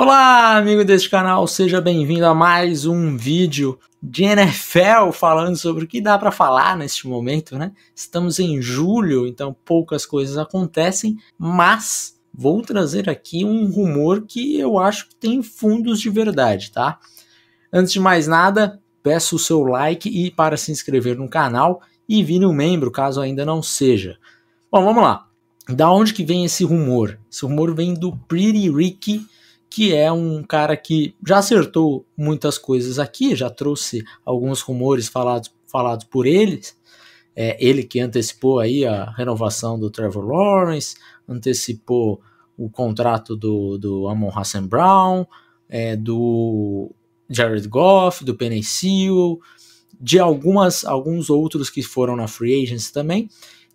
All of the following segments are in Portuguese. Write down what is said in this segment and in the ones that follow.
Olá, amigo deste canal, seja bem-vindo a mais um vídeo de NFL falando sobre o que dá para falar neste momento, né? Estamos em julho, então poucas coisas acontecem, mas vou trazer aqui um rumor que eu acho que tem fundos de verdade, tá? Antes de mais nada, peço o seu like e para se inscrever no canal e vir um membro, caso ainda não seja. Bom, vamos lá. Da onde que vem esse rumor? Esse rumor vem do Pretty Ricky que é um cara que já acertou muitas coisas aqui, já trouxe alguns rumores falados, falados por eles. É ele que antecipou aí a renovação do Trevor Lawrence, antecipou o contrato do, do Amon Hassan Brown, é, do Jared Goff, do Penny Seal, de algumas, alguns outros que foram na free agents também.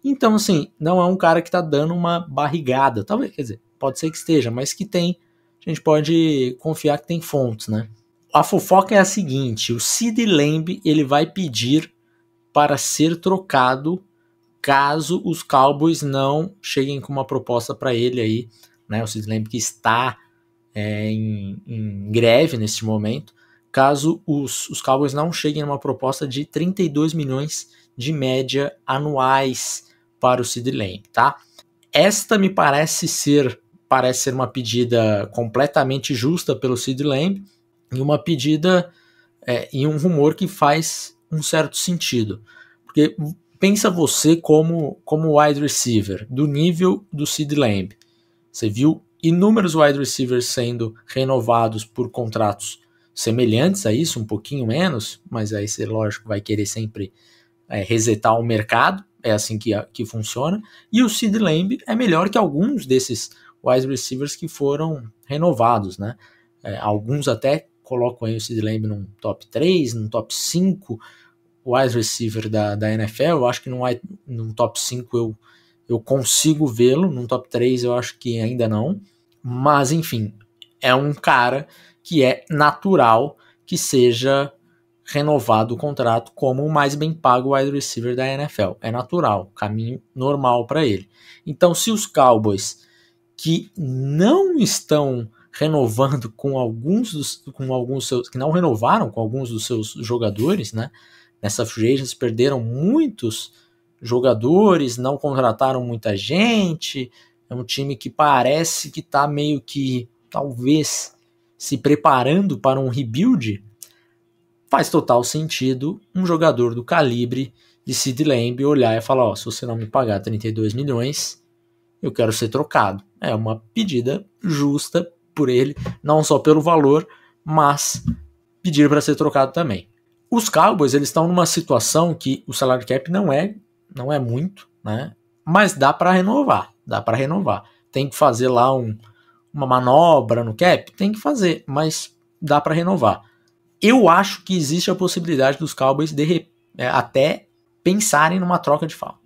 Então, assim, não é um cara que está dando uma barrigada, talvez, quer dizer, pode ser que esteja, mas que tem a gente pode confiar que tem fontes, né? A fofoca é a seguinte: o Sid Lamb ele vai pedir para ser trocado caso os Cowboys não cheguem com uma proposta para ele aí, né? O Sid Lamb que está é, em, em, greve neste momento, caso os, os Cowboys não cheguem a uma proposta de 32 milhões de média anuais para o Sid Lamb, tá? Esta me parece ser parece ser uma pedida completamente justa pelo Sid Lamb e uma pedida é, e um rumor que faz um certo sentido. Porque pensa você como, como wide receiver do nível do Sid Lamb. Você viu inúmeros wide receivers sendo renovados por contratos semelhantes a isso, um pouquinho menos, mas aí você, lógico, vai querer sempre é, resetar o mercado, é assim que, que funciona, e o Sid Lamb é melhor que alguns desses wide receivers que foram renovados, né? É, alguns até colocam aí o Sid Lamb num top 3, num top 5 wide receiver da, da NFL. Eu acho que num, num top 5 eu, eu consigo vê-lo, num top 3 eu acho que ainda não. Mas, enfim, é um cara que é natural que seja renovado o contrato como o mais bem pago wide receiver da NFL. É natural, caminho normal para ele. Então, se os Cowboys que não estão renovando com alguns dos, com alguns seus que não renovaram com alguns dos seus jogadores, né? Nessa free agents perderam muitos jogadores, não contrataram muita gente. É um time que parece que está meio que talvez se preparando para um rebuild. Faz total sentido um jogador do calibre de Sid Lamb olhar e falar: ó, se você não me pagar 32 milhões, eu quero ser trocado. É uma pedida justa por ele, não só pelo valor, mas pedir para ser trocado também. Os Cowboys eles estão numa situação que o salário cap não é não é muito, né? Mas dá para renovar, dá para renovar. Tem que fazer lá um, uma manobra no cap, tem que fazer, mas dá para renovar. Eu acho que existe a possibilidade dos Cowboys de, é, até pensarem numa troca de falta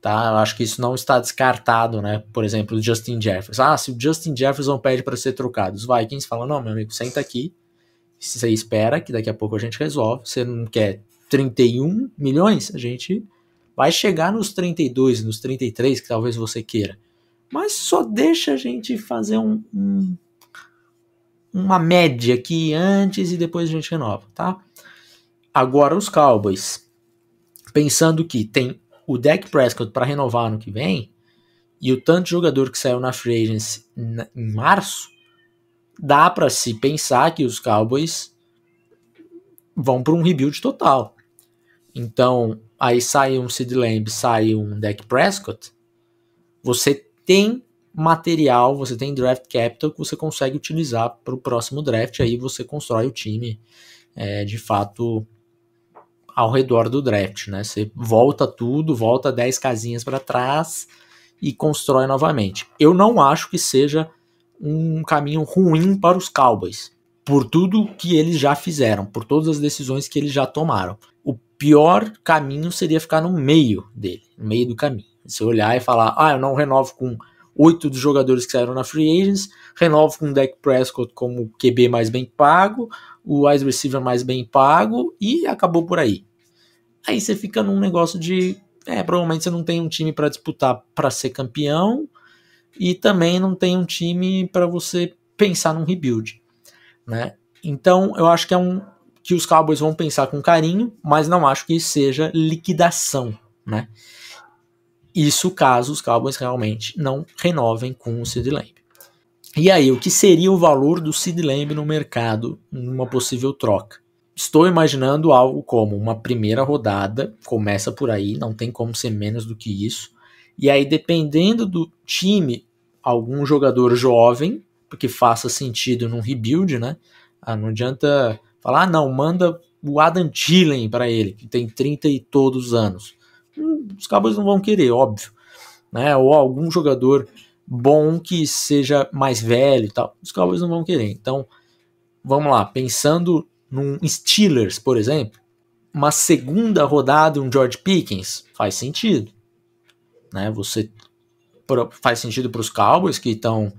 tá? Eu acho que isso não está descartado, né? Por exemplo, o Justin Jefferson. Ah, se o Justin Jefferson pede para ser trocado, os Vikings falam: não, meu amigo, senta aqui, você espera que daqui a pouco a gente resolve. Você não quer 31 milhões? A gente vai chegar nos 32, nos 33 que talvez você queira. Mas só deixa a gente fazer um, um uma média aqui antes e depois a gente renova, tá? Agora os Cowboys, pensando que tem o Dak Prescott para renovar ano que vem e o tanto de jogador que saiu na free agency em março, dá para se pensar que os Cowboys vão para um rebuild total. Então, aí sai um Sid Lamb, sai um Dak Prescott, você tem material, você tem draft capital que você consegue utilizar para o próximo draft, aí você constrói o time é, de fato ao redor do draft, né? Você volta tudo, volta 10 casinhas para trás e constrói novamente. Eu não acho que seja um caminho ruim para os Cowboys, por tudo que eles já fizeram, por todas as decisões que eles já tomaram. O pior caminho seria ficar no meio dele, no meio do caminho. Você olhar e falar: ah, eu não renovo com oito dos jogadores que saíram na free agents, renovo com o Dak Prescott como QB mais bem pago, o wide receiver mais bem pago e acabou por aí. Aí você fica num negócio de, é, provavelmente você não tem um time para disputar para ser campeão e também não tem um time para você pensar num rebuild, né? Então, eu acho que é um que os Cowboys vão pensar com carinho, mas não acho que seja liquidação, né? Isso caso os Cowboys realmente não renovem com o Sid Lamb. E aí, o que seria o valor do seed lamb no mercado numa possível troca? Estou imaginando algo como uma primeira rodada, começa por aí, não tem como ser menos do que isso. E aí, dependendo do time, algum jogador jovem, porque faça sentido num rebuild, né? Ah, não adianta falar, ah, não, manda o Adam Thielen para ele, que tem 30 e todos os anos. Hum, os cabos não vão querer, óbvio. Né? Ou algum jogador bom que seja mais velho e tal. Os Cowboys não vão querer. Então, vamos lá, pensando num Steelers, por exemplo, uma segunda rodada, um George Pickens, faz sentido. Né? Você faz sentido para os Cowboys que estão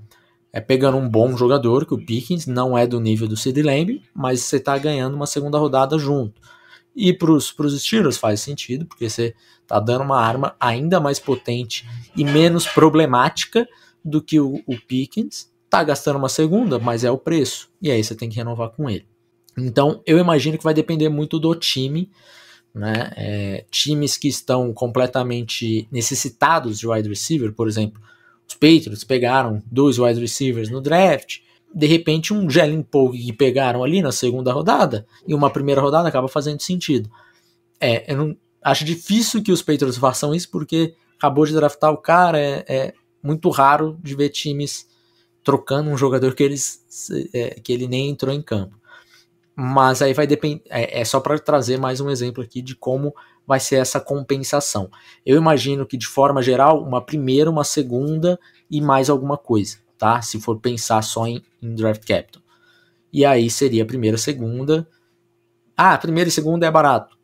é, pegando um bom jogador, que o Pickens não é do nível do Sid Lamb, mas você está ganhando uma segunda rodada junto. E para os Steelers faz sentido, porque você está dando uma arma ainda mais potente e menos problemática do que o, o Pickens. está gastando uma segunda, mas é o preço. E aí você tem que renovar com ele. Então eu imagino que vai depender muito do time. Né? É, times que estão completamente necessitados de wide receiver, por exemplo, os Patriots pegaram dois wide receivers no draft, de repente um Jalen Pogue que pegaram ali na segunda rodada e uma primeira rodada acaba fazendo sentido. É, eu não, acho difícil que os Patriots façam isso porque acabou de draftar o cara, é, é muito raro de ver times trocando um jogador que, eles, é, que ele nem entrou em campo. Mas aí vai depender. É, é só para trazer mais um exemplo aqui de como vai ser essa compensação. Eu imagino que, de forma geral, uma primeira, uma segunda e mais alguma coisa tá? Se for pensar só em, em draft capital. E aí seria primeira, segunda. Ah, primeira e segunda é barato.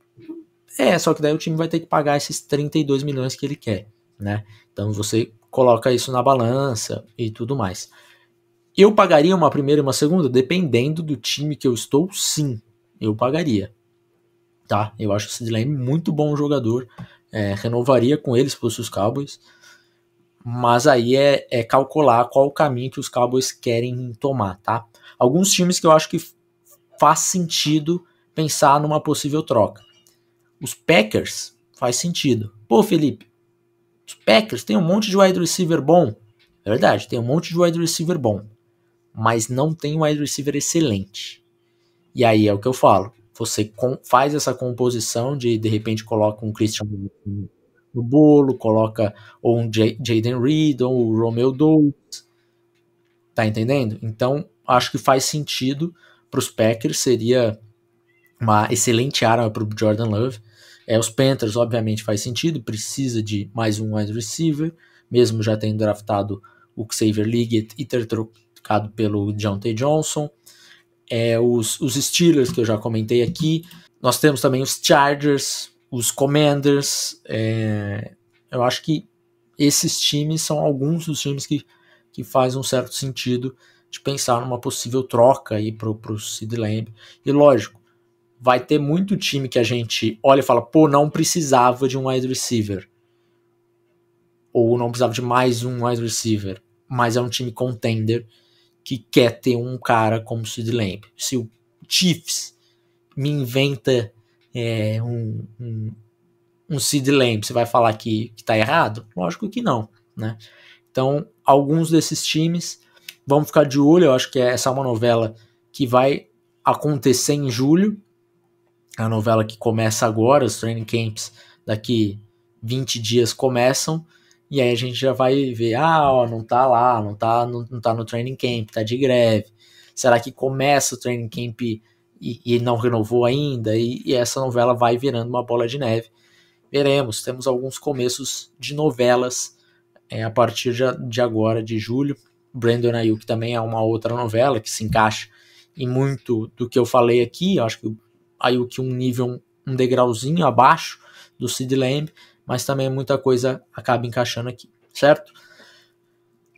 É, só que daí o time vai ter que pagar esses 32 milhões que ele quer, né? Então você coloca isso na balança e tudo mais. Eu pagaria uma primeira e uma segunda, dependendo do time que eu estou, sim, eu pagaria. Tá? Eu acho o sidney muito bom jogador. É, renovaria com ele se fosse os Cowboys mas aí é, é calcular qual o caminho que os Cowboys querem tomar, tá? Alguns times que eu acho que faz sentido pensar numa possível troca. Os Packers faz sentido. Pô, Felipe, os Packers tem um monte de wide receiver bom. É verdade, tem um monte de wide receiver bom, mas não tem um wide receiver excelente. E aí é o que eu falo. Você faz essa composição de de repente coloca um Christian no bolo, coloca ou um Jaden Reed ou o Romeo Doubs. Tá entendendo? Então, acho que faz sentido para os Packers, seria uma excelente arma para o Jordan Love. É, os Panthers, obviamente, faz sentido, precisa de mais um wide receiver, mesmo já tendo draftado o Xavier Liggett e ter trocado pelo John T. Johnson. É, os, os Steelers, que eu já comentei aqui. Nós temos também os Chargers, os Commanders. É, eu acho que esses times são alguns dos times que, que faz um certo sentido de pensar numa possível troca aí pro, pro Sid Lamb. E lógico, vai ter muito time que a gente olha e fala, pô, não precisava de um wide receiver. Ou não precisava de mais um wide receiver. Mas é um time contender que quer ter um cara como Sid Lamb. Se o Chiefs me inventa é, um, um, um lamp, você vai falar que está errado? Lógico que não. Né? Então, alguns desses times vamos ficar de olho. Eu acho que é, essa é uma novela que vai acontecer em julho. É a novela que começa agora, os training camps daqui 20 dias começam. E aí a gente já vai ver, ah, ó, não tá lá, não tá, não, não tá no training camp, tá de greve. Será que começa o training camp e, e não renovou ainda, e, e, essa novela vai virando uma bola de neve. Veremos, temos alguns começos de novelas é, a partir de, de, agora, de julho. Brandon Ayuk também é uma outra novela que se encaixa em muito do que eu falei aqui. Eu acho que o Ayuk um nível, um degrauzinho abaixo do Sid Lamb, mas também muita coisa acaba encaixando aqui, certo?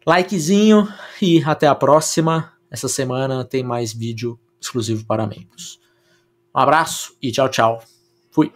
Likezinho e até a próxima. Essa semana tem mais vídeo exclusivo para membros. Um abraço e tchau, tchau. Fui.